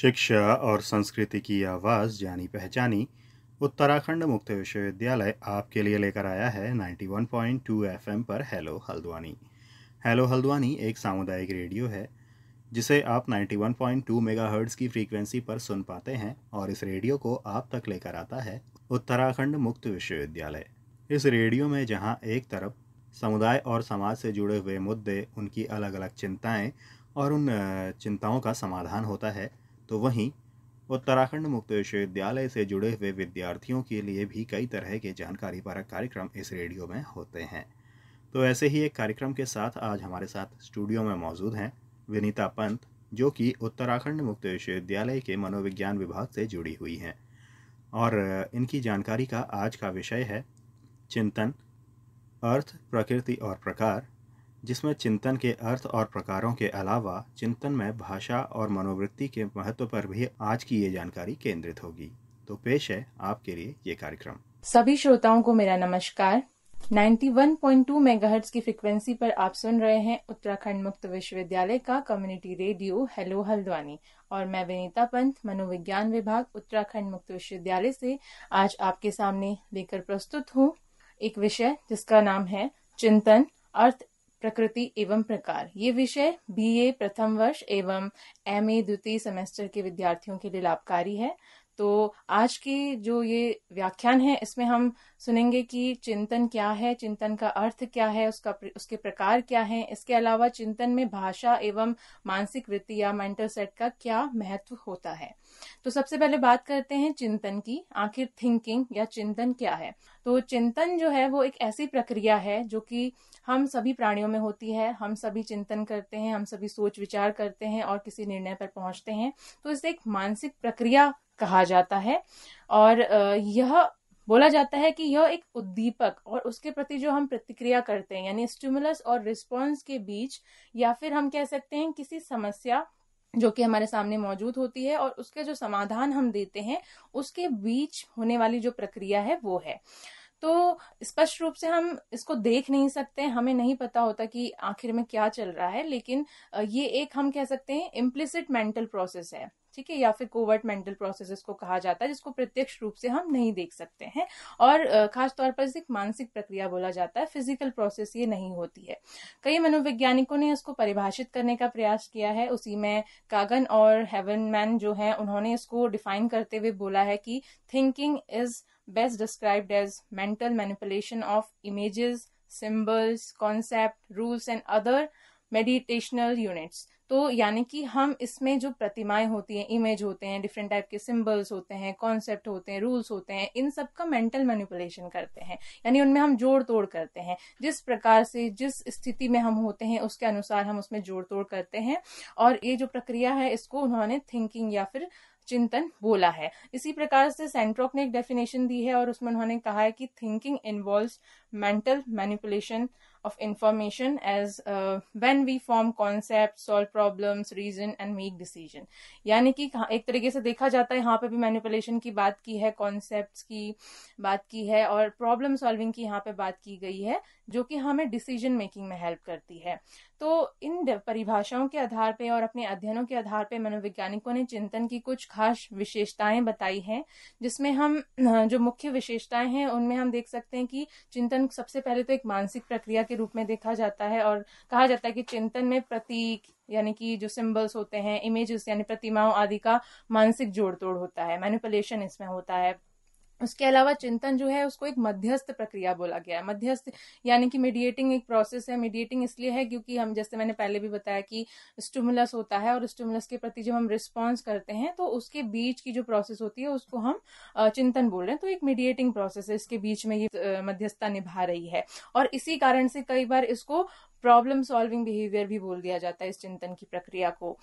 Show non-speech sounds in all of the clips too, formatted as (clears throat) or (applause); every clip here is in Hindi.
शिक्षा और संस्कृति की आवाज़ जानी पहचानी उत्तराखंड मुक्त विश्वविद्यालय आपके लिए लेकर आया है 91.2 एफएम पर हेलो हल्द्वानी हेलो हल्द्वानी एक सामुदायिक रेडियो है जिसे आप 91.2 मेगाहर्ट्ज़ की फ्रीक्वेंसी पर सुन पाते हैं और इस रेडियो को आप तक लेकर आता है उत्तराखंड मुक्त विश्वविद्यालय इस रेडियो में जहाँ एक तरफ समुदाय और समाज से जुड़े हुए मुद्दे उनकी अलग अलग चिंताएं और उन चिंताओं का समाधान होता है तो वहीं उत्तराखंड मुक्त विश्वविद्यालय से जुड़े हुए विद्यार्थियों के लिए भी कई तरह के जानकारी परक कार्यक्रम इस रेडियो में होते हैं तो ऐसे ही एक कार्यक्रम के साथ आज हमारे साथ स्टूडियो में मौजूद हैं विनीता पंत जो कि उत्तराखंड मुक्त विश्वविद्यालय के मनोविज्ञान विभाग से जुड़ी हुई हैं और इनकी जानकारी का आज का विषय है चिंतन अर्थ प्रकृति और प्रकार जिसमें चिंतन के अर्थ और प्रकारों के अलावा चिंतन में भाषा और मनोवृत्ति के महत्व पर भी आज की ये जानकारी केंद्रित होगी तो पेश है आपके लिए ये कार्यक्रम सभी श्रोताओं को मेरा नमस्कार 91.2 मेगाहर्ट्ज की फ्रिक्वेंसी पर आप सुन रहे हैं उत्तराखंड मुक्त विश्वविद्यालय का कम्युनिटी रेडियो हेलो हल्द्वानी और मैं विनीता पंत मनोविज्ञान विभाग उत्तराखंड मुक्त विश्वविद्यालय से आज आपके सामने लेकर प्रस्तुत हूँ एक विषय जिसका नाम है चिंतन अर्थ प्रकृति एवं प्रकार ये विषय बीए प्रथम वर्ष एवं एमए द्वितीय सेमेस्टर के विद्यार्थियों के लिए लाभकारी है तो आज की जो ये व्याख्यान है इसमें हम सुनेंगे कि चिंतन क्या है चिंतन का अर्थ क्या है उसका उसके प्रकार क्या है इसके अलावा चिंतन में भाषा एवं मानसिक वृत्ति या मेंटल सेट का क्या महत्व होता है तो सबसे पहले बात करते हैं चिंतन की आखिर थिंकिंग या चिंतन क्या है तो चिंतन जो है वो एक ऐसी प्रक्रिया है जो कि हम सभी प्राणियों में होती है हम सभी चिंतन करते हैं हम सभी सोच विचार करते हैं और किसी निर्णय पर पहुंचते हैं तो इसे एक मानसिक प्रक्रिया कहा जाता है और यह बोला जाता है कि यह एक उद्दीपक और उसके प्रति जो हम प्रतिक्रिया करते हैं यानी स्टिमुलस और रिस्पॉन्स के बीच या फिर हम कह सकते हैं किसी समस्या जो कि हमारे सामने मौजूद होती है और उसके जो समाधान हम देते हैं उसके बीच होने वाली जो प्रक्रिया है वो है तो स्पष्ट रूप से हम इसको देख नहीं सकते हमें नहीं पता होता कि आखिर में क्या चल रहा है लेकिन ये एक हम कह सकते हैं इम्प्लिसिट मेंटल प्रोसेस है ठीक है या फिर कोवर्ट मेंटल प्रोसेस को कहा जाता है जिसको प्रत्यक्ष रूप से हम नहीं देख सकते हैं और खास तौर पर एक मानसिक प्रक्रिया बोला जाता है फिजिकल प्रोसेस ये नहीं होती है कई मनोवैज्ञानिकों ने इसको परिभाषित करने का प्रयास किया है उसी में कागन और हेवन मैन जो है उन्होंने इसको डिफाइन करते हुए बोला है कि thinking is best described as mental manipulation of images symbols concept rules and other meditational units तो यानी कि हम इसमें जो प्रतिमाएं होती हैं इमेज होते हैं डिफरेंट टाइप के सिम्बल्स होते हैं कॉन्सेप्ट होते हैं रूल्स होते हैं इन सब का मेंटल मैनिपुलेशन करते हैं यानी उनमें हम जोड़ तोड़ करते हैं जिस प्रकार से जिस स्थिति में हम होते हैं उसके अनुसार हम उसमें जोड़ तोड़ करते हैं और ये जो प्रक्रिया है इसको उन्होंने थिंकिंग या फिर चिंतन बोला है इसी प्रकार से सेंट्रोक ने एक डेफिनेशन दी है और उसमें उन्होंने कहा है कि thinking involve mental manipulation of information as uh, when we form concepts, solve problems, reason and make decision. यानी कि एक तरीके से देखा जाता है यहाँ पे भी मैनिपुलेशन की बात की है कॉन्सेप्ट की बात की है और प्रॉब्लम सॉल्विंग की यहाँ पे बात की गई है जो कि हमें डिसीजन मेकिंग में हेल्प करती है तो इन परिभाषाओं के आधार पर और अपने अध्ययनों के आधार पर मनोवैज्ञानिकों ने चिंतन की कुछ खास विशेषताएं बताई हैं जिसमें हम जो मुख्य विशेषताएं हैं उनमें हम देख सकते हैं कि चिंतन सबसे पहले तो एक मानसिक प्रक्रिया के रूप में देखा जाता है और कहा जाता है कि चिंतन में प्रतीक यानी कि जो सिंबल्स होते हैं इमेजेस यानी प्रतिमाओं आदि का मानसिक जोड़ तोड़ होता है मैनिपुलेशन इसमें होता है उसके अलावा चिंतन जो है उसको एक मध्यस्थ प्रक्रिया बोला गया है मध्यस्थ यानी कि मीडिएटिंग एक प्रोसेस है मीडिएटिंग इसलिए है क्योंकि हम जैसे मैंने पहले भी बताया कि स्टूमुलस होता है और स्टूमुलस के प्रति जब हम रिस्पॉन्स करते हैं तो उसके बीच की जो प्रोसेस होती है उसको हम चिंतन बोल रहे हैं तो एक मीडिएटिंग प्रोसेस है इसके बीच में ये मध्यस्थता निभा रही है और इसी कारण से कई बार इसको प्रॉब्लम सॉल्विंग बिहेवियर भी बोल दिया जाता है इस चिंतन की प्रक्रिया को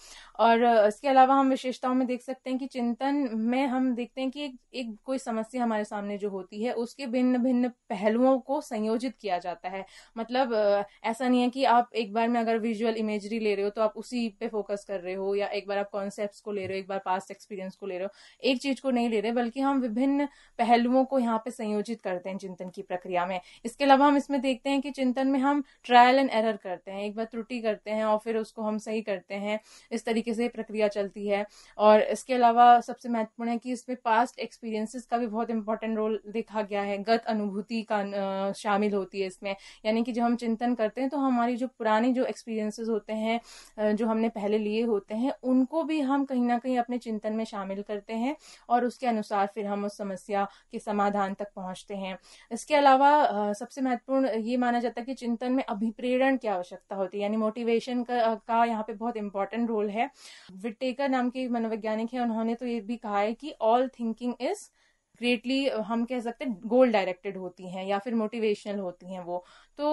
और इसके अलावा हम विशेषताओं में देख सकते हैं कि चिंतन में हम देखते हैं कि एक, एक कोई समस्या हमारे सामने जो होती है उसके भिन्न भिन्न पहलुओं को संयोजित किया जाता है मतलब ऐसा नहीं है कि आप एक बार में अगर विजुअल इमेजरी ले रहे हो तो आप उसी पे फोकस कर रहे हो या एक बार आप कॉन्सेप्ट को ले रहे हो एक बार पास्ट एक्सपीरियंस को ले रहे हो एक चीज को नहीं ले रहे बल्कि हम विभिन्न पहलुओं को यहाँ पे संयोजित करते हैं चिंतन की प्रक्रिया में इसके अलावा हम इसमें देखते हैं कि चिंतन में हम ट्रायल एंड एरर सुधार करते हैं एक बार त्रुटि करते हैं और फिर उसको हम सही करते हैं इस तरीके से प्रक्रिया चलती है और इसके अलावा सबसे महत्वपूर्ण है कि इसमें पास्ट एक्सपीरियंसेस का भी बहुत इंपॉर्टेंट रोल देखा गया है गत अनुभूति का शामिल होती है इसमें यानी कि जब हम चिंतन करते हैं तो हमारी जो पुरानी जो एक्सपीरियंसेस होते हैं जो हमने पहले लिए होते हैं उनको भी हम कहीं ना कहीं अपने चिंतन में शामिल करते हैं और उसके अनुसार फिर हम उस समस्या के समाधान तक पहुंचते हैं इसके अलावा सबसे महत्वपूर्ण ये माना जाता है कि चिंतन में अभिप्रेरण की आवश्यकता होती है यानी मोटिवेशन का, का यहाँ पे बहुत इंपॉर्टेंट रोल है विटेकर नाम के मनोवैज्ञानिक है उन्होंने तो ये भी कहा है कि ऑल थिंकिंग इज ग्रेटली हम कह सकते हैं गोल डायरेक्टेड होती हैं या फिर मोटिवेशनल होती हैं वो तो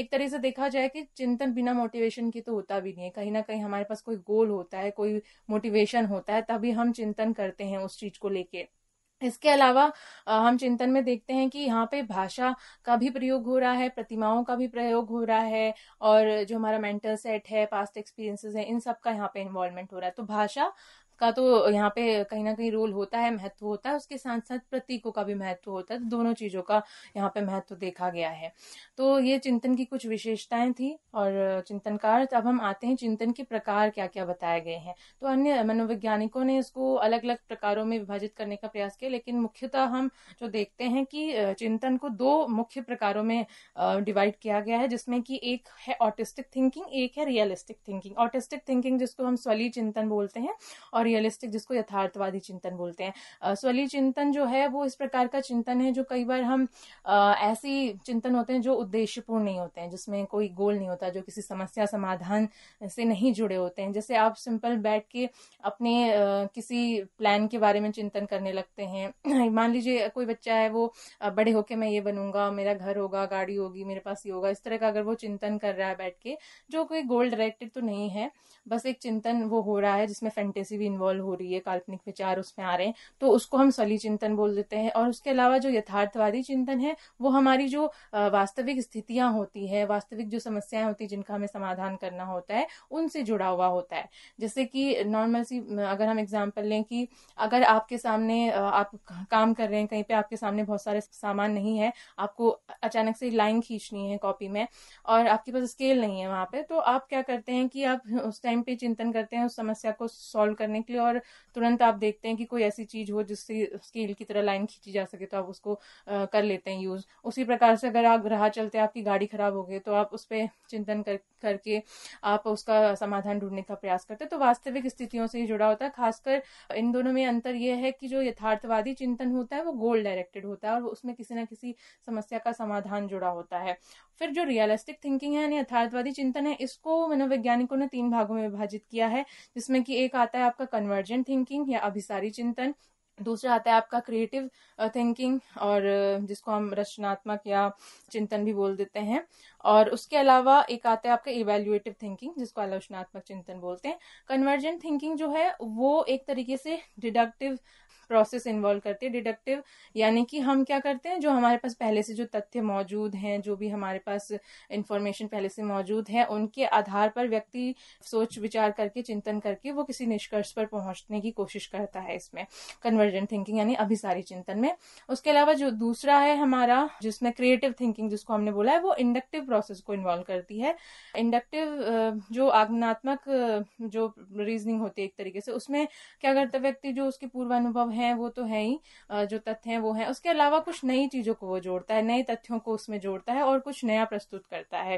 एक तरह से देखा जाए कि चिंतन बिना मोटिवेशन के तो होता भी नहीं है कहीं ना कहीं हमारे पास कोई गोल होता है कोई मोटिवेशन होता है तभी हम चिंतन करते हैं उस चीज को लेके इसके अलावा हम चिंतन में देखते हैं कि यहाँ पे भाषा का भी प्रयोग हो रहा है प्रतिमाओं का भी प्रयोग हो रहा है और जो हमारा मेंटल सेट है पास्ट एक्सपीरियंसेस है इन सब का यहाँ पे इन्वॉल्वमेंट हो रहा है तो भाषा का तो यहाँ पे कहीं ना कहीं रोल होता है महत्व होता है उसके साथ साथ प्रतीकों का भी महत्व होता है तो दोनों चीज़ों का यहाँ पे महत्व देखा गया है तो ये चिंतन की कुछ विशेषताएं थी और चिंतन का अब हम आते हैं चिंतन के प्रकार क्या क्या बताए गए हैं तो अन्य मनोवैज्ञानिकों ने इसको अलग अलग प्रकारों में विभाजित करने का प्रयास किया लेकिन मुख्यतः हम जो देखते हैं कि चिंतन को दो मुख्य प्रकारों में डिवाइड किया गया है जिसमें कि एक है ऑटिस्टिक थिंकिंग एक है रियलिस्टिक थिंकिंग ऑटिस्टिक थिंकिंग जिसको हम स्वली चिंतन बोलते हैं और रियलिस्टिक जिसको यथार्थवादी चिंतन बोलते हैं स्वली चिंतन जो है वो इस प्रकार का चिंतन है जो कई बार हम ऐसी चिंतन होते हैं जो उद्देश्यपूर्ण नहीं होते हैं जिसमें कोई गोल नहीं होता जो किसी समस्या समाधान से नहीं जुड़े होते हैं जैसे आप सिंपल बैठ के अपने किसी प्लान के बारे में चिंतन करने लगते हैं (clears throat) मान लीजिए कोई बच्चा है वो बड़े होके मैं ये बनूंगा मेरा घर होगा गाड़ी होगी मेरे पास ये होगा इस तरह का अगर वो चिंतन कर रहा है बैठ के जो कोई गोल डायरेक्टेड तो नहीं है बस एक चिंतन वो हो रहा है जिसमें फैंटेसी भी इन्वॉल्व इन्वॉल्व हो रही है काल्पनिक विचार उसमें आ रहे हैं तो उसको हम सली चिंतन बोल देते हैं और उसके अलावा जो यथार्थवादी चिंतन है वो हमारी जो वास्तविक स्थितियां होती है वास्तविक जो समस्याएं होती है जिनका हमें समाधान करना होता है उनसे जुड़ा हुआ होता है जैसे कि नॉर्मल सी अगर हम एग्जाम्पल लें कि अगर आपके सामने आप काम कर रहे हैं कहीं पे आपके सामने बहुत सारे सामान नहीं है आपको अचानक से लाइन खींचनी है कॉपी में और आपके पास स्केल नहीं है वहां पे तो आप क्या करते हैं कि आप उस टाइम पे चिंतन करते हैं उस समस्या को सॉल्व करने के लिए और तुरंत आप देखते हैं कि कोई ऐसी चीज हो जिससे स्केल की तरह लाइन खींची जा सके तो आप उसको कर लेते हैं यूज उसी प्रकार से अगर आप राह चलते आपकी गाड़ी खराब हो गई तो आप उस पर चिंतन कर करके आप उसका समाधान ढूंढने का प्रयास करते हैं तो वास्तविक स्थितियों से ही जुड़ा होता है खासकर इन दोनों में अंतर यह है कि जो यथार्थवादी चिंतन होता है वो गोल डायरेक्टेड होता है और उसमें किसी ना किसी समस्या का समाधान जुड़ा होता है फिर जो रियलिस्टिक थिंकिंग है यानी यथार्थवादी चिंतन है इसको मनोवैज्ञानिकों ने तीन भागों में विभाजित किया है जिसमें कि एक आता है आपका कन्वर्जेंट थिंकिंग या अभिसारी चिंतन दूसरा आता है आपका क्रिएटिव थिंकिंग और जिसको हम रचनात्मक या चिंतन भी बोल देते हैं और उसके अलावा एक आता है आपका इवेल्युएटिव थिंकिंग जिसको आलोचनात्मक चिंतन बोलते हैं कन्वर्जेंट थिंकिंग जो है वो एक तरीके से डिडक्टिव प्रोसेस इन्वॉल्व करती है डिडक्टिव यानी कि हम क्या करते हैं जो हमारे पास पहले से जो तथ्य मौजूद हैं जो भी हमारे पास इंफॉर्मेशन पहले से मौजूद है उनके आधार पर व्यक्ति सोच विचार करके चिंतन करके वो किसी निष्कर्ष पर पहुंचने की कोशिश करता है इसमें कन्वर्जेंट थिंकिंग यानी अभिसारी चिंतन में उसके अलावा जो दूसरा है हमारा जिसमें क्रिएटिव थिंकिंग जिसको हमने बोला है वो इंडक्टिव प्रोसेस को इन्वॉल्व करती है इंडक्टिव जो आगमनात्मक जो रीजनिंग होती है एक तरीके से उसमें क्या करता व्यक्ति जो उसके पूर्वानुभव है वो तो है ही जो तथ्य है वो है उसके अलावा कुछ नई चीज़ों को वो जोड़ता है नए तथ्यों को उसमें जोड़ता है और कुछ नया प्रस्तुत करता है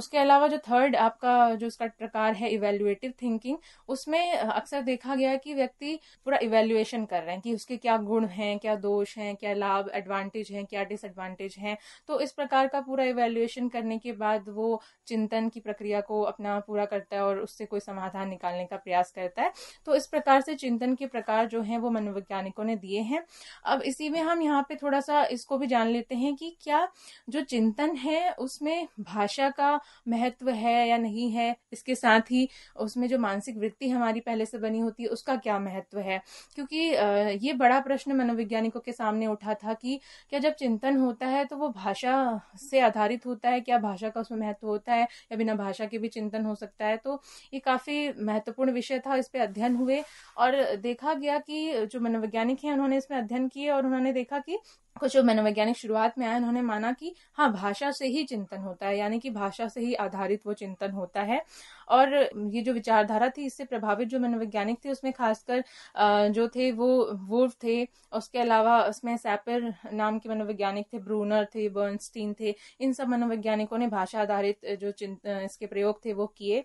उसके अलावा जो थर्ड आपका जो उसका प्रकार है इवेल्युएटिव थिंकिंग उसमें अक्सर देखा गया कि व्यक्ति पूरा इवेल्युएशन कर रहे हैं कि उसके क्या गुण हैं क्या दोष हैं क्या लाभ एडवांटेज हैं क्या डिसएडवांटेज हैं तो इस प्रकार का पूरा इवेल्युएशन मेडिटेशन करने के बाद वो चिंतन की प्रक्रिया को अपना पूरा करता है और उससे कोई समाधान निकालने का प्रयास करता है तो इस प्रकार से चिंतन के प्रकार जो है वो मनोवैज्ञानिकों ने दिए हैं अब इसी में हम यहाँ पे थोड़ा सा इसको भी जान लेते हैं कि क्या जो चिंतन है उसमें भाषा का महत्व है या नहीं है इसके साथ ही उसमें जो मानसिक वृत्ति हमारी पहले से बनी होती है उसका क्या महत्व है क्योंकि ये बड़ा प्रश्न मनोवैज्ञानिकों के सामने उठा था कि क्या जब चिंतन होता है तो वो भाषा से आधारित होता है क्या भाषा का उसमें महत्व होता है या बिना भाषा के भी चिंतन हो सकता है तो ये काफ़ी महत्वपूर्ण विषय था इस पर अध्ययन हुए और देखा गया कि जो मनोवैज्ञानिक हैं उन्होंने इसमें अध्ययन किए और उन्होंने देखा कि कुछ जो मनोवैज्ञानिक शुरुआत में आए उन्होंने माना कि हाँ भाषा से ही चिंतन होता है यानी कि भाषा से ही आधारित वो चिंतन होता है और ये जो विचारधारा थी इससे प्रभावित जो मनोवैज्ञानिक थे उसमें खासकर जो थे वो वुल्फ थे उसके अलावा उसमें सैपर नाम के मनोवैज्ञानिक थे ब्रूनर थे बर्नस्टीन थे इन सब मनोवैज्ञानिकों ने भाषा आधारित जो इसके प्रयोग थे वो किए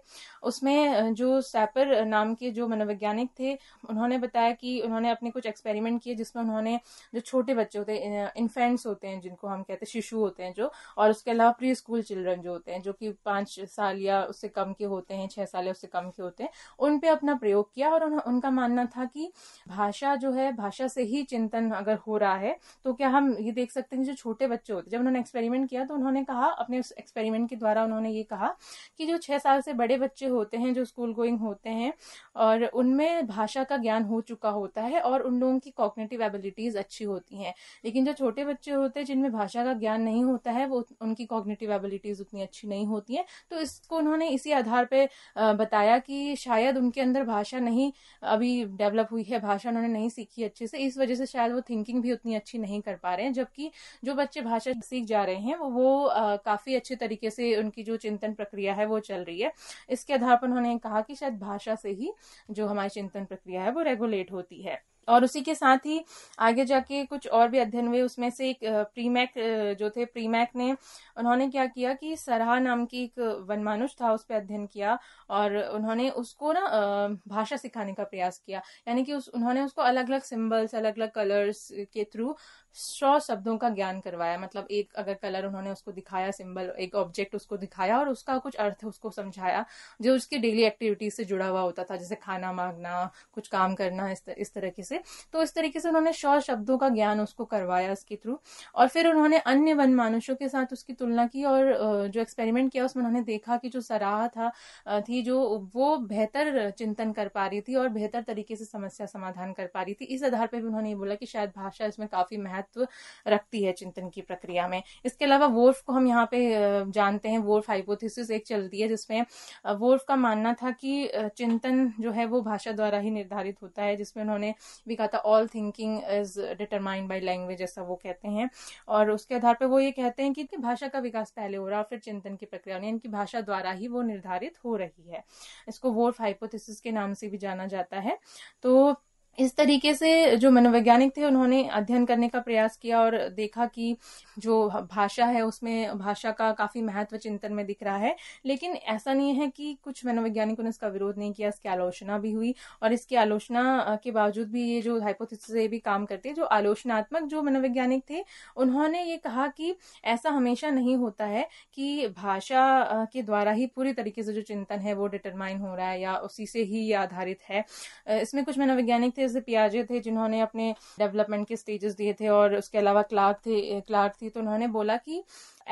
उसमें जो सैपर नाम के जो मनोवैज्ञानिक थे उन्होंने बताया कि उन्होंने अपने कुछ एक्सपेरिमेंट किए जिसमें उन्होंने जो छोटे बच्चे होते इन्फेंट्स होते हैं जिनको हम कहते हैं शिशु होते हैं जो और उसके अलावा प्री स्कूल चिल्ड्रन जो होते हैं जो कि पाँच साल या उससे कम के होते हैं छः साल या उससे कम के होते हैं उन पे अपना प्रयोग किया और उनका मानना था कि भाषा जो है भाषा से ही चिंतन अगर हो रहा है तो क्या हम ये देख सकते हैं जो छोटे बच्चे होते जब उन्होंने एक्सपेरिमेंट किया तो उन्होंने कहा अपने उस एक्सपेरिमेंट के द्वारा उन्होंने ये कहा कि जो छः साल से बड़े बच्चे होते हैं जो स्कूल गोइंग होते हैं और उनमें भाषा का ज्ञान हो चुका होता है और उन लोगों की कॉग्नेटिव एबिलिटीज अच्छी होती हैं लेकिन जो छोटे बच्चे होते हैं जिनमें भाषा का ज्ञान नहीं होता है वो उनकी कॉग्निटिव एबिलिटीज उतनी अच्छी नहीं होती हैं तो इसको उन्होंने इसी आधार पर बताया कि शायद उनके अंदर भाषा नहीं अभी डेवलप हुई है भाषा उन्होंने नहीं सीखी अच्छे से इस वजह से शायद वो थिंकिंग भी उतनी अच्छी नहीं कर पा रहे हैं जबकि जो बच्चे भाषा सीख जा रहे हैं वो वो काफ़ी अच्छे तरीके से उनकी जो चिंतन प्रक्रिया है वो चल रही है इसके आधार पर उन्होंने कहा कि शायद भाषा से ही जो हमारी चिंतन प्रक्रिया है वो रेगुलेट होती है और उसी के साथ ही आगे जाके कुछ और भी अध्ययन हुए उसमें से एक प्रीमैक जो थे प्रीमैक ने उन्होंने क्या किया कि सराह नाम की एक वनमानुष था उस पर अध्ययन किया और उन्होंने उसको ना भाषा सिखाने का प्रयास किया यानी कि उस उन्होंने उसको अलग अलग सिम्बल्स अलग अलग कलर्स के थ्रू सौ शब्दों का ज्ञान करवाया मतलब एक अगर कलर उन्होंने उसको दिखाया सिंबल एक ऑब्जेक्ट उसको दिखाया और उसका कुछ अर्थ उसको समझाया जो उसकी डेली एक्टिविटीज से जुड़ा हुआ होता था जैसे खाना मांगना कुछ काम करना इस, इस तरीके से तो इस तरीके से उन्होंने सौ शब्दों का ज्ञान उसको करवाया उसके थ्रू और फिर उन्होंने अन्य वन मानुषों के साथ उसकी तुलना की और जो एक्सपेरिमेंट किया उसमें उन्होंने देखा कि जो सराह था थी जो वो बेहतर चिंतन कर पा रही थी और बेहतर तरीके से समस्या समाधान कर पा रही थी इस आधार पर भी उन्होंने बोला कि शायद भाषा इसमें काफी महत्व महत्व रखती है चिंतन की प्रक्रिया में इसके अलावा वोल्फ को हम यहाँ पे जानते हैं वोल्फ हाइपोथेसिस एक चलती है जिसमें वोल्फ का मानना था कि चिंतन जो है वो भाषा द्वारा ही निर्धारित होता है जिसमें उन्होंने भी कहा था all thinking is determined by language ऐसा वो कहते हैं और उसके आधार पर वो ये कहते हैं कि भाषा का विकास पहले हो रहा और फिर चिंतन की प्रक्रिया यानी कि भाषा द्वारा ही वो निर्धारित हो रही है इसको वोल्फ हाइपोथेसिस के नाम से भी जाना जाता है तो इस तरीके से जो मनोवैज्ञानिक थे उन्होंने अध्ययन करने का प्रयास किया और देखा कि जो भाषा है उसमें भाषा का काफी महत्व चिंतन में दिख रहा है लेकिन ऐसा नहीं है कि कुछ मनोवैज्ञानिकों ने इसका विरोध नहीं किया इसकी आलोचना भी हुई और इसकी आलोचना के बावजूद भी ये जो हाइपोथिस भी काम करते जो आलोचनात्मक जो मनोवैज्ञानिक थे उन्होंने ये कहा कि ऐसा हमेशा नहीं होता है कि भाषा के द्वारा ही पूरी तरीके से जो चिंतन है वो डिटरमाइन हो रहा है या उसी से ही ये आधारित है इसमें कुछ मनोवैज्ञानिक थे जैसे पियाजे थे जिन्होंने अपने डेवलपमेंट के स्टेजेस दिए थे और उसके अलावा क्लार्क थे क्लार्क थी तो उन्होंने बोला कि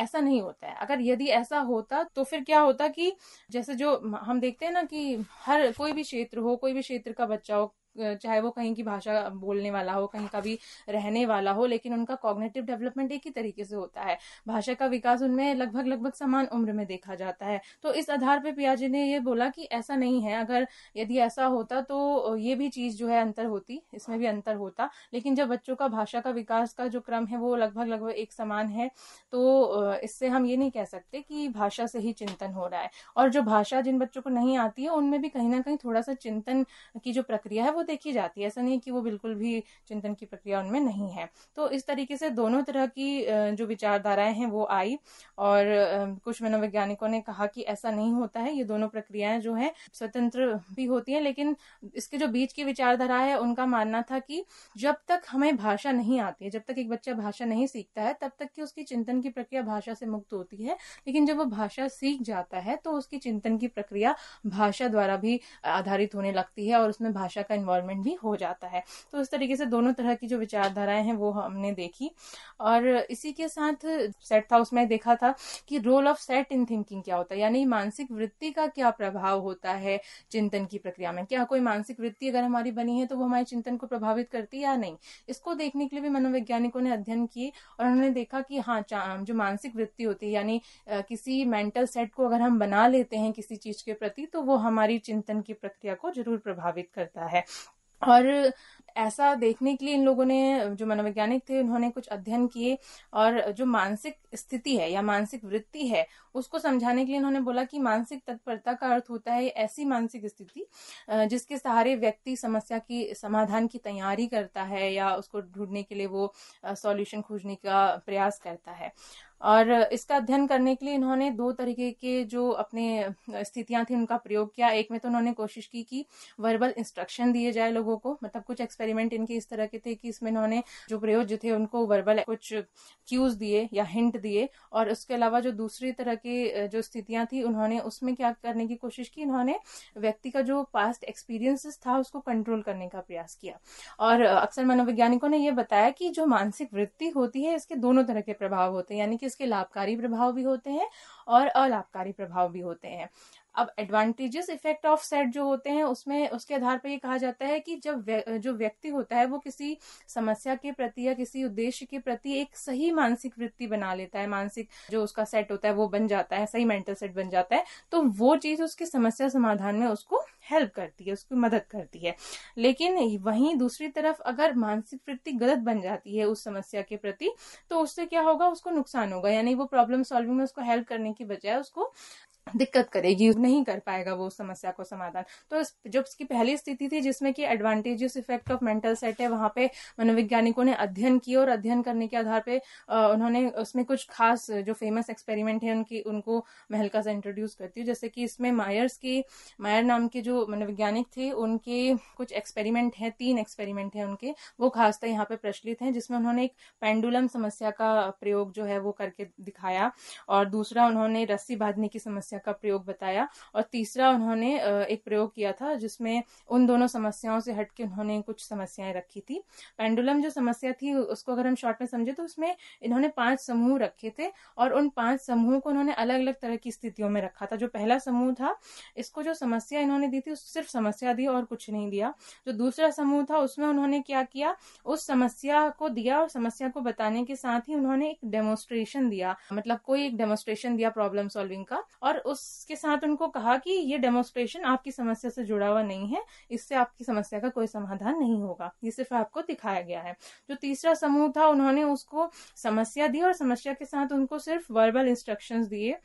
ऐसा नहीं होता है अगर यदि ऐसा होता तो फिर क्या होता कि जैसे जो हम देखते हैं ना कि हर कोई भी क्षेत्र हो कोई भी क्षेत्र का बच्चा हो चाहे वो कहीं की भाषा बोलने वाला हो कहीं का भी रहने वाला हो लेकिन उनका कॉग्नेटिव डेवलपमेंट एक ही तरीके से होता है भाषा का विकास उनमें लगभग लगभग समान उम्र में देखा जाता है तो इस आधार पर पियाजी ने यह बोला कि ऐसा नहीं है अगर यदि ऐसा होता तो ये भी चीज़ जो है अंतर होती इसमें भी अंतर होता लेकिन जब बच्चों का भाषा का विकास का जो क्रम है वो लगभग लगभग एक समान है तो इससे हम ये नहीं कह सकते कि भाषा से ही चिंतन हो रहा है और जो भाषा जिन बच्चों को नहीं आती है उनमें भी कहीं ना कहीं थोड़ा सा चिंतन की जो प्रक्रिया है वो देखी जाती है ऐसा नहीं कि वो बिल्कुल भी चिंतन की प्रक्रिया उनमें नहीं है तो इस तरीके से दोनों तरह की जो विचारधाराएं हैं वो आई और कुछ मनोवैज्ञानिकों ने कहा कि ऐसा नहीं होता है ये दोनों प्रक्रियाएं जो है स्वतंत्र भी होती हैं लेकिन इसके जो बीच की विचारधारा है उनका मानना था कि जब तक हमें भाषा नहीं आती है जब तक एक बच्चा भाषा नहीं सीखता है तब तक कि उसकी चिंतन की प्रक्रिया भाषा से मुक्त होती है लेकिन जब वो भाषा सीख जाता है तो उसकी चिंतन की प्रक्रिया भाषा द्वारा भी आधारित होने लगती है और उसमें भाषा का इन्वॉल्व इन्वॉल्वमेंट भी हो जाता है तो इस तरीके से दोनों तरह की जो विचारधाराएं हैं वो हमने देखी और इसी के साथ सेट था उसमें देखा था कि role of set in thinking क्या होता है यानी मानसिक वृत्ति का क्या प्रभाव होता है चिंतन की प्रक्रिया में क्या कोई मानसिक वृत्ति अगर हमारी बनी है तो वो हमारे चिंतन को प्रभावित करती है या नहीं इसको देखने के लिए भी मनोवैज्ञानिकों ने अध्ययन किए और उन्होंने देखा कि हाँ जो मानसिक वृत्ति होती है यानी किसी मेंटल सेट को अगर हम बना लेते हैं किसी चीज के प्रति तो वो हमारी चिंतन की प्रक्रिया को जरूर प्रभावित करता है और ऐसा देखने के लिए इन लोगों ने जो मनोवैज्ञानिक थे उन्होंने कुछ अध्ययन किए और जो मानसिक स्थिति है या मानसिक वृत्ति है उसको समझाने के लिए इन्होंने बोला कि मानसिक तत्परता का अर्थ होता है ऐसी मानसिक स्थिति जिसके सहारे व्यक्ति समस्या की समाधान की तैयारी करता है या उसको ढूंढने के लिए वो सॉल्यूशन खोजने का प्रयास करता है और इसका अध्ययन करने के लिए इन्होंने दो तरीके के जो अपने स्थितियां थी उनका प्रयोग किया एक में तो उन्होंने कोशिश की कि वर्बल इंस्ट्रक्शन दिए जाए लोगों को मतलब कुछ एक्सपेरिमेंट इनके इस तरह के थे कि इसमें इन्होंने जो प्रयोज्य थे उनको वर्बल कुछ क्यूज दिए या हिंट दिए और उसके अलावा जो दूसरी तरह की जो स्थितियां थी उन्होंने उसमें क्या करने की कोशिश की इन्होंने व्यक्ति का जो पास्ट एक्सपीरियंसेस था उसको कंट्रोल करने का प्रयास किया और अक्सर मनोवैज्ञानिकों ने यह बताया कि जो मानसिक वृत्ति होती है इसके दोनों तरह के प्रभाव होते हैं यानी कि इसके लाभकारी प्रभाव भी होते हैं और अलाभकारी प्रभाव भी होते हैं अब एडवांटेजेस इफेक्ट ऑफ सेट जो होते हैं उसमें उसके आधार पर ये कहा जाता है कि जब जो व्यक्ति होता है वो किसी समस्या के प्रति या किसी उद्देश्य के प्रति एक सही मानसिक वृत्ति बना लेता है मानसिक जो उसका सेट होता है वो बन जाता है सही मेंटल सेट बन जाता है तो वो चीज उसकी समस्या समाधान में उसको हेल्प करती है उसकी मदद करती है लेकिन वहीं दूसरी तरफ अगर मानसिक वृत्ति गलत बन जाती है उस समस्या के प्रति तो उससे क्या होगा उसको नुकसान होगा यानी वो प्रॉब्लम सॉल्विंग में उसको हेल्प करने की बजाय उसको दिक्कत करेगी नहीं कर पाएगा वो समस्या को समाधान तो जो उसकी पहली स्थिति थी जिसमें कि advantages effect of mental set है वहां पे मनोवैज्ञानिकों ने अध्ययन किया और अध्ययन करने के आधार पे उन्होंने उसमें कुछ खास जो फेमस एक्सपेरिमेंट है उनकी उनको महलका से इंट्रोड्यूस करती हूँ जैसे कि इसमें मायर्स की मायर नाम के जो मनोवैज्ञानिक थे उनके कुछ एक्सपेरिमेंट है तीन एक्सपेरिमेंट है उनके वो खासतः यहाँ पे प्रचलित है जिसमें उन्होंने एक पेंडुलम समस्या का प्रयोग जो है वो करके दिखाया और दूसरा उन्होंने रस्सी बांधने की समस्या समस्या का प्रयोग बताया और तीसरा उन्होंने एक प्रयोग किया था जिसमें उन दोनों समस्याओं से हटके उन्होंने कुछ समस्याएं रखी थी पेंडुलम जो समस्या थी उसको अगर हम शॉर्ट में समझे तो उसमें इन्होंने पांच समूह रखे थे और उन पांच समूहों को उन्होंने अलग अलग तरह की स्थितियों में रखा था जो पहला समूह था इसको जो समस्या इन्होंने दी थी सिर्फ समस्या दी और कुछ नहीं दिया जो दूसरा समूह था उसमें उन्होंने क्या किया उस समस्या को दिया और समस्या को बताने के साथ ही उन्होंने एक डेमोस्ट्रेशन दिया मतलब कोई एक डेमोस्ट्रेशन दिया प्रॉब्लम सॉल्विंग का और उसके साथ उनको कहा कि ये डेमोन्स्ट्रेशन आपकी समस्या से जुड़ा हुआ नहीं है इससे आपकी समस्या का कोई समाधान नहीं होगा ये सिर्फ आपको दिखाया गया है जो तीसरा समूह था उन्होंने उसको समस्या दी और समस्या के साथ उनको सिर्फ वर्बल इंस्ट्रक्शंस दिए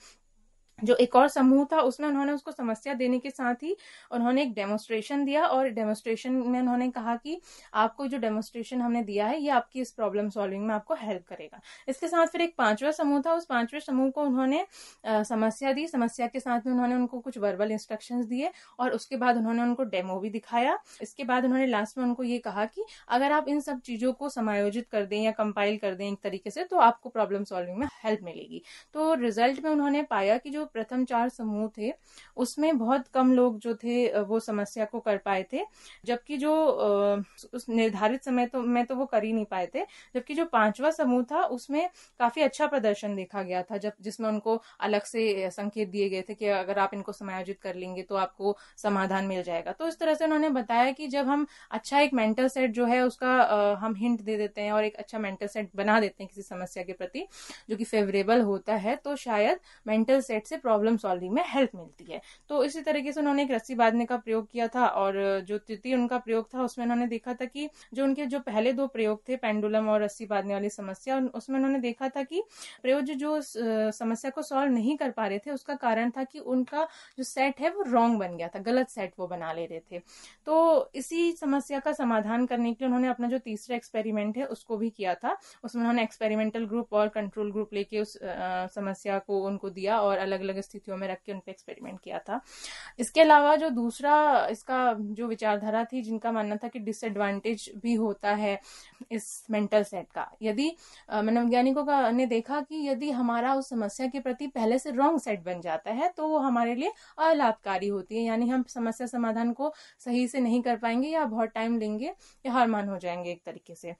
जो एक और समूह था उसमें उन्होंने उसको समस्या देने के साथ ही उन्होंने एक डेमोस्ट्रेशन दिया और डेमोस्ट्रेशन में उन्होंने कहा कि आपको जो डेमोस्ट्रेशन हमने दिया है ये आपकी इस प्रॉब्लम सॉल्विंग में आपको हेल्प करेगा इसके साथ फिर एक पांचवा समूह था उस पांचवें समूह को उन्होंने आ, समस्या दी समस्या के साथ में उन्होंने उनको कुछ वर्बल इंस्ट्रक्शन दिए और उसके बाद उन्होंने उनको डेमो भी दिखाया इसके बाद उन्होंने लास्ट में उनको ये कहा कि अगर आप इन सब चीजों को समायोजित कर दें या कंपाइल कर दें एक तरीके से तो आपको प्रॉब्लम सॉल्विंग में हेल्प मिलेगी तो रिजल्ट में उन्होंने पाया कि जो प्रथम चार समूह थे उसमें बहुत कम लोग जो थे वो समस्या को कर पाए थे जबकि जो उस निर्धारित समय तो में तो वो कर ही नहीं पाए थे जबकि जो पांचवा समूह था उसमें काफी अच्छा प्रदर्शन देखा गया था जब जिसमें उनको अलग से संकेत दिए गए थे कि अगर आप इनको समायोजित कर लेंगे तो आपको समाधान मिल जाएगा तो इस तरह से उन्होंने बताया कि जब हम अच्छा एक मेंटल सेट जो है उसका हम हिंट दे देते हैं और एक अच्छा मेंटल सेट बना देते हैं किसी समस्या के प्रति जो कि फेवरेबल होता है तो शायद मेंटल सेट से प्रॉब्लम सॉल्विंग में हेल्प मिलती है तो इसी तरीके से उन्होंने एक रस्सी बांधने का प्रयोग किया था और जो तृतीय उनका प्रयोग था उसमें उन्होंने देखा था कि जो उनके जो पहले दो प्रयोग थे पेंडुलम और रस्सी बांधने वाली समस्या उसमें उन्होंने देखा था कि प्रयोज्य जो समस्या को सॉल्व नहीं कर पा रहे थे उसका कारण था कि उनका जो सेट है वो रॉन्ग बन गया था गलत सेट वो बना ले रहे थे तो इसी समस्या का समाधान करने के लिए उन्होंने अपना जो तीसरा एक्सपेरिमेंट है उसको भी किया था उसमें उन्होंने एक्सपेरिमेंटल ग्रुप और कंट्रोल ग्रुप लेके उस आ, समस्या को उनको दिया और अलग अलग स्थितियों में रख के उन पर एक्सपेरिमेंट किया था इसके अलावा जो दूसरा इसका जो विचारधारा थी जिनका मानना था कि डिसएडवांटेज भी होता है इस मेंटल सेट का यदि मनोवैज्ञानिकों का ने देखा कि यदि हमारा उस समस्या के प्रति पहले से रॉन्ग सेट बन जाता है तो वो हमारे लिए अलाभकारी होती है यानी हम समस्या समाधान को सही से नहीं कर पाएंगे या बहुत टाइम लेंगे या हारमान हो जाएंगे एक तरीके से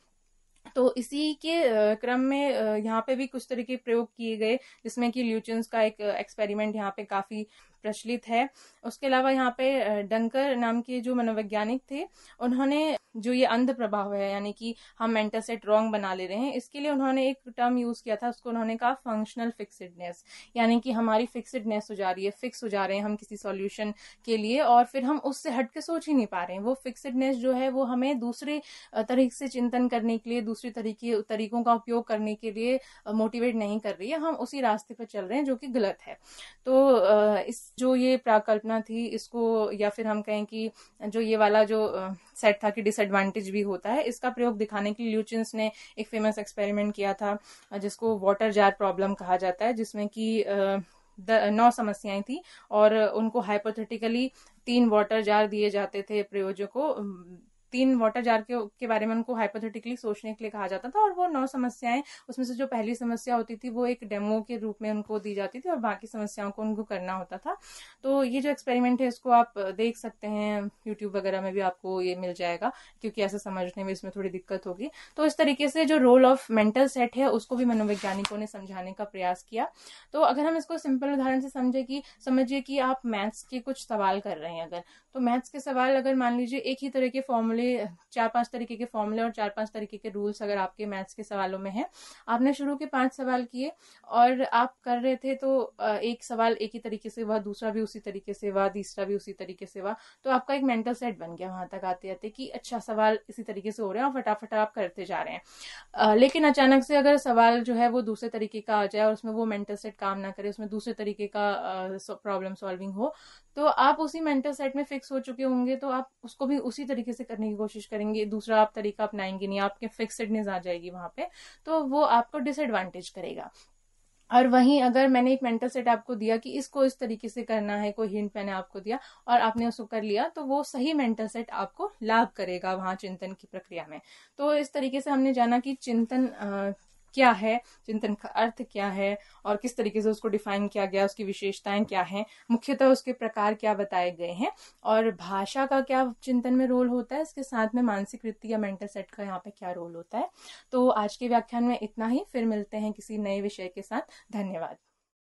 तो इसी के क्रम में यहाँ पे भी कुछ तरह के प्रयोग किए गए जिसमें कि ल्यूचन्स का एक एक्सपेरिमेंट यहाँ पे काफी प्रचलित है उसके अलावा यहाँ पे डंकर नाम के जो मनोवैज्ञानिक थे उन्होंने जो ये अंध प्रभाव है यानी कि हम मेंटल सेट रॉन्ग बना ले रहे हैं इसके लिए उन्होंने एक टर्म यूज किया था उसको उन्होंने कहा फंक्शनल फिक्सडनेस यानी कि हमारी फिक्सडनेस हो जा रही है फिक्स हो जा रहे हैं हम किसी सॉल्यूशन के लिए और फिर हम उससे हट के सोच ही नहीं पा रहे हैं वो फिक्सडनेस जो है वो हमें दूसरे तरीके से चिंतन करने के लिए दूसरे तरीके तरीकों का उपयोग करने के लिए मोटिवेट नहीं कर रही है हम उसी रास्ते पर चल रहे हैं जो कि गलत है तो इस जो ये प्राकल्पना थी इसको या फिर हम कहें कि जो ये वाला जो सेट था कि डिसएडवांटेज भी होता है इसका प्रयोग दिखाने के लिए ल्यूचिन्स ने एक फेमस एक्सपेरिमेंट किया था जिसको वाटर जार प्रॉब्लम कहा जाता है जिसमें कि नौ समस्याएं थी और उनको हाइपोथेटिकली तीन वाटर जार दिए जाते थे प्रयोजकों तीन वाटर जार के के बारे में उनको हाइपोथेटिकली सोचने के लिए कहा जाता था और वो नौ समस्याएं उसमें से जो पहली समस्या होती थी वो एक डेमो के रूप में उनको दी जाती थी और बाकी समस्याओं को उनको करना होता था तो ये जो एक्सपेरिमेंट है इसको आप देख सकते हैं यूट्यूब वगैरह में भी आपको ये मिल जाएगा क्योंकि ऐसा समझने में इसमें थोड़ी दिक्कत होगी तो इस तरीके से जो रोल ऑफ मेंटल सेट है उसको भी मनोवैज्ञानिकों ने समझाने का प्रयास किया तो अगर हम इसको सिंपल उदाहरण से समझे कि समझिए कि आप मैथ्स के कुछ सवाल कर रहे हैं अगर तो मैथ्स के सवाल अगर मान लीजिए एक ही तरह के फॉर्मूले फॉर्मूले चार पांच तरीके के फॉर्मूले और चार पांच तरीके के रूल्स अगर आपके मैथ्स के सवालों में हैं आपने शुरू के पांच सवाल किए और आप कर रहे थे तो एक सवाल एक ही तरीके से हुआ दूसरा भी उसी तरीके से हुआ तीसरा भी उसी तरीके से हुआ तो आपका एक मेंटल सेट बन गया वहां तक आते आते कि अच्छा सवाल इसी तरीके से हो रहे हैं और फटाफट आप करते जा रहे हैं लेकिन अचानक से अगर सवाल जो है वो दूसरे तरीके का आ जाए और उसमें वो मेंटल सेट काम ना करे उसमें दूसरे तरीके का प्रॉब्लम सॉल्विंग हो तो आप उसी मेंटल सेट में फिक्स हो चुके होंगे तो आप उसको भी उसी तरीके से करने की कोशिश करेंगे दूसरा आप तरीका अपनाएंगे नहीं आपके फिक्सडनेस आ जाएगी वहां पे तो वो आपको डिसएडवांटेज करेगा और वहीं अगर मैंने एक मेंटल सेट आपको दिया कि इसको इस तरीके से करना है कोई हिंट मैंने आपको दिया और आपने उसको कर लिया तो वो सही मेंटल सेट आपको लाभ करेगा वहां चिंतन की प्रक्रिया में तो इस तरीके से हमने जाना कि चिंतन क्या है चिंतन का अर्थ क्या है और किस तरीके से उसको डिफाइन किया गया उसकी विशेषताएं क्या हैं मुख्यतः उसके प्रकार क्या बताए गए हैं और भाषा का क्या चिंतन में रोल होता है इसके साथ में मानसिक वृत्ति या मेंटल सेट का यहाँ पे क्या रोल होता है तो आज के व्याख्यान में इतना ही फिर मिलते हैं किसी नए विषय के साथ धन्यवाद